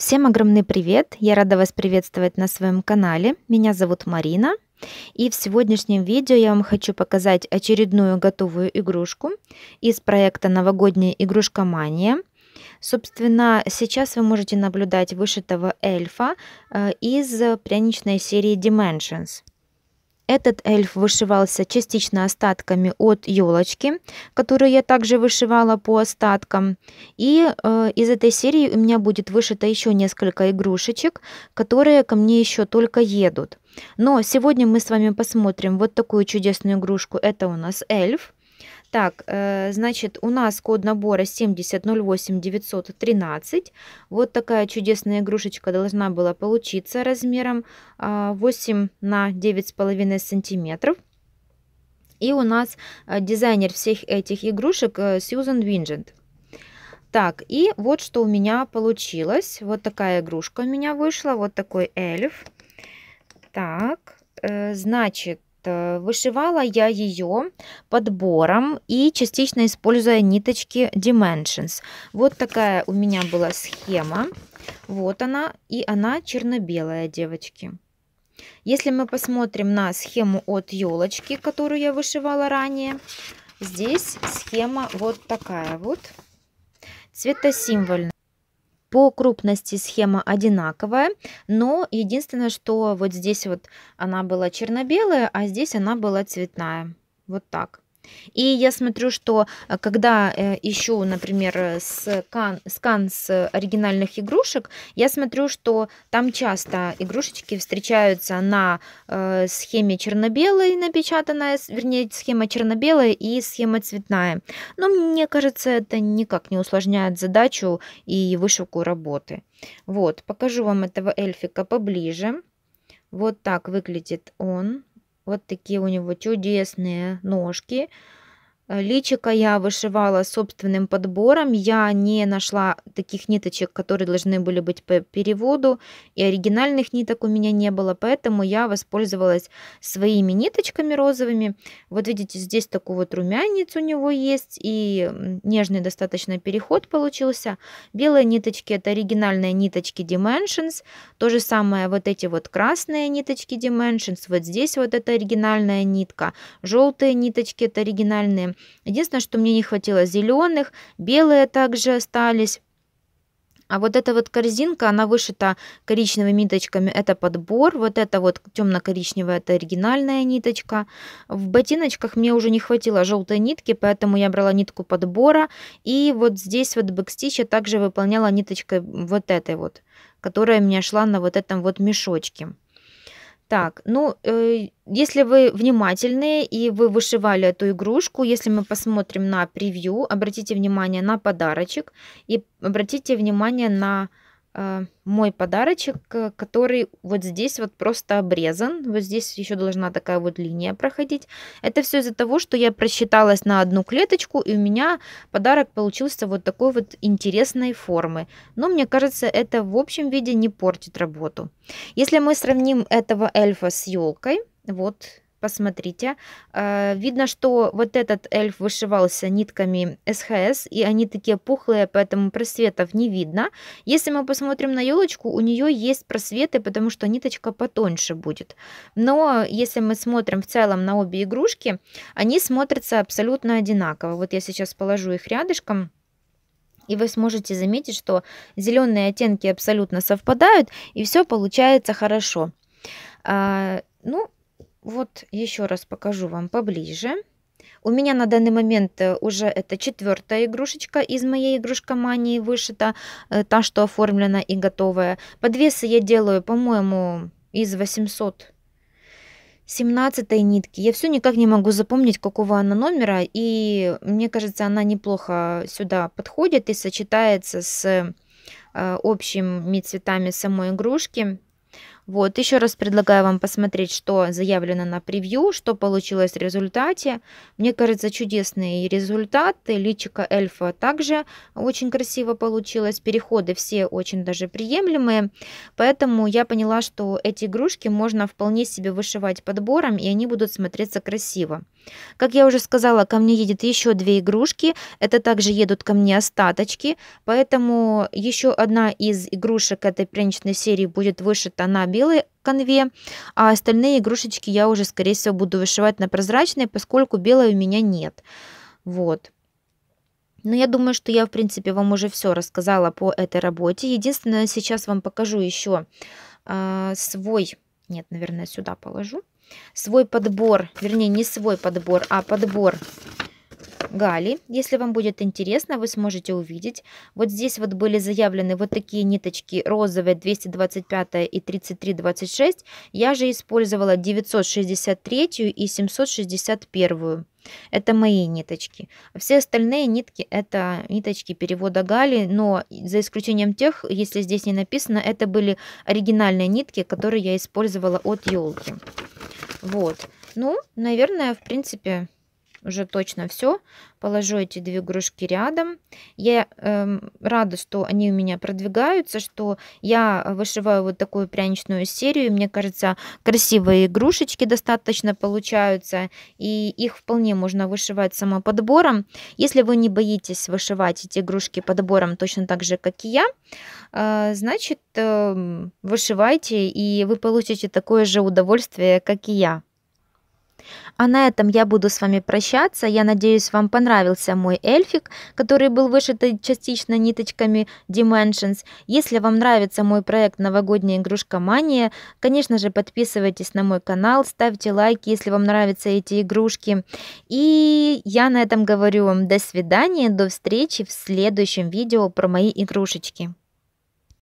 Всем огромный привет! Я рада вас приветствовать на своем канале. Меня зовут Марина. И в сегодняшнем видео я вам хочу показать очередную готовую игрушку из проекта «Новогодняя игрушка Мания». Собственно, сейчас вы можете наблюдать вышитого эльфа э, из пряничной серии Dimensions. Этот эльф вышивался частично остатками от елочки, которую я также вышивала по остаткам. И э, из этой серии у меня будет вышито еще несколько игрушечек, которые ко мне еще только едут. Но сегодня мы с вами посмотрим вот такую чудесную игрушку. Это у нас эльф. Так, э, значит, у нас код набора 7008913. Вот такая чудесная игрушечка должна была получиться размером 8 а, на 9,5 сантиметров. И у нас э, дизайнер всех этих игрушек э, Сьюзан Винджент. Так, и вот что у меня получилось. Вот такая игрушка у меня вышла, вот такой эльф. Так, значит, Э, вышивала я ее подбором и частично используя ниточки Dimensions. Вот такая у меня была схема. Вот она. И она черно-белая, девочки. Если мы посмотрим на схему от елочки, которую я вышивала ранее, здесь схема вот такая вот. Цветосимвольная. По крупности схема одинаковая, но единственное, что вот здесь вот она была черно-белая, а здесь она была цветная. Вот так. И я смотрю, что э, когда э, ищу, например, скан, скан с оригинальных игрушек, я смотрю, что там часто игрушечки встречаются на э, схеме черно-белой напечатанная, вернее, схема черно-белая и схема цветная. Но мне кажется, это никак не усложняет задачу и вышивку работы. Вот, покажу вам этого эльфика поближе. Вот так выглядит он. Вот такие у него чудесные ножки. Э, Личика я вышивала собственным подбором. Я не нашла таких ниточек, которые должны были быть по переводу, и оригинальных ниток у меня не было, поэтому я воспользовалась своими ниточками розовыми. Вот видите, здесь такой вот румянец у него есть, и нежный достаточно переход получился. Белые ниточки – это оригинальные ниточки Dimensions. То же самое вот эти вот красные ниточки Dimensions. Вот здесь вот это оригинальная нитка. Желтые ниточки – это оригинальные Единственное, что мне не хватило зеленых, белые также остались. А вот эта вот корзинка, она вышита коричневыми ниточками, это подбор. Вот эта вот темно-коричневая, это оригинальная ниточка. В ботиночках мне уже не хватило желтой нитки, поэтому я брала нитку подбора. И вот здесь вот бэкстич я также выполняла ниточкой вот этой вот, которая у меня шла на вот этом вот мешочке. Так, ну, э, если вы внимательны и вы вышивали эту игрушку, если мы посмотрим на превью, обратите внимание на подарочек и обратите внимание на Э, мой подарочек, э, который вот здесь вот просто обрезан. Вот здесь еще должна такая вот линия проходить. Это все из-за того, что я просчиталась на одну клеточку, и у меня подарок получился вот такой вот интересной формы. Но мне кажется, это в общем виде не портит работу. Если мы сравним этого эльфа с елкой, вот посмотрите. Э, видно, что вот этот эльф вышивался нитками СХС, и они такие пухлые, поэтому просветов не видно. Если мы посмотрим на елочку, у нее есть просветы, потому что ниточка потоньше будет. Но если мы смотрим в целом на обе игрушки, они смотрятся абсолютно одинаково. Вот я сейчас положу их рядышком. И вы сможете заметить, что зеленые оттенки абсолютно совпадают, и все получается хорошо. А, ну, вот еще раз покажу вам поближе. У меня на данный момент э, уже это четвертая игрушечка из моей игрушкомании вышита, э, та, что оформлена и готовая. Подвесы я делаю, по-моему, из 800 17 нитки. Я все никак не могу запомнить, какого она номера, и мне кажется, она неплохо сюда подходит и сочетается с э, общими цветами самой игрушки. Вот, еще раз предлагаю вам посмотреть, что заявлено на превью, что получилось в результате. Мне кажется, чудесные результаты. Личика эльфа также очень красиво получилось. Переходы все очень даже приемлемые. Поэтому я поняла, что эти игрушки можно вполне себе вышивать подбором, и они будут смотреться красиво. Как я уже сказала, ко мне едет еще две игрушки. Это также едут ко мне остаточки. Поэтому еще одна из игрушек этой пряничной серии будет вышита на бегу белой конве, а остальные игрушечки я уже, скорее всего, буду вышивать на прозрачной, поскольку белой у меня нет. Вот. Но я думаю, что я, в принципе, вам уже все рассказала по этой работе. Единственное, сейчас вам покажу еще э, а, свой, нет, наверное, сюда положу, свой подбор, вернее, не свой подбор, а подбор Гали. Если вам будет интересно, вы сможете увидеть. Вот здесь вот были заявлены вот такие ниточки розовые 225 и 3326. Я же использовала 963 и 761. Это мои ниточки. Все остальные нитки это ниточки перевода Гали, но за исключением тех, если здесь не написано, это были оригинальные нитки, которые я использовала от елки. Вот. Ну, наверное, в принципе, уже точно все. Положу эти две игрушки рядом. Я э, рада, что они у меня продвигаются, что я вышиваю вот такую пряничную серию. Мне кажется, красивые игрушечки достаточно получаются, и их вполне можно вышивать самоподбором. Если вы не боитесь вышивать эти игрушки подбором точно так же, как и я, э, значит, э, вышивайте, и вы получите такое же удовольствие, как и я. А на этом я буду с вами прощаться. Я надеюсь, вам понравился мой эльфик, который был вышит частично ниточками Dimensions. Если вам нравится мой проект «Новогодняя игрушка Мания», конечно же, подписывайтесь на мой канал, ставьте лайки, если вам нравятся эти игрушки. И я на этом говорю вам до свидания, до встречи в следующем видео про мои игрушечки.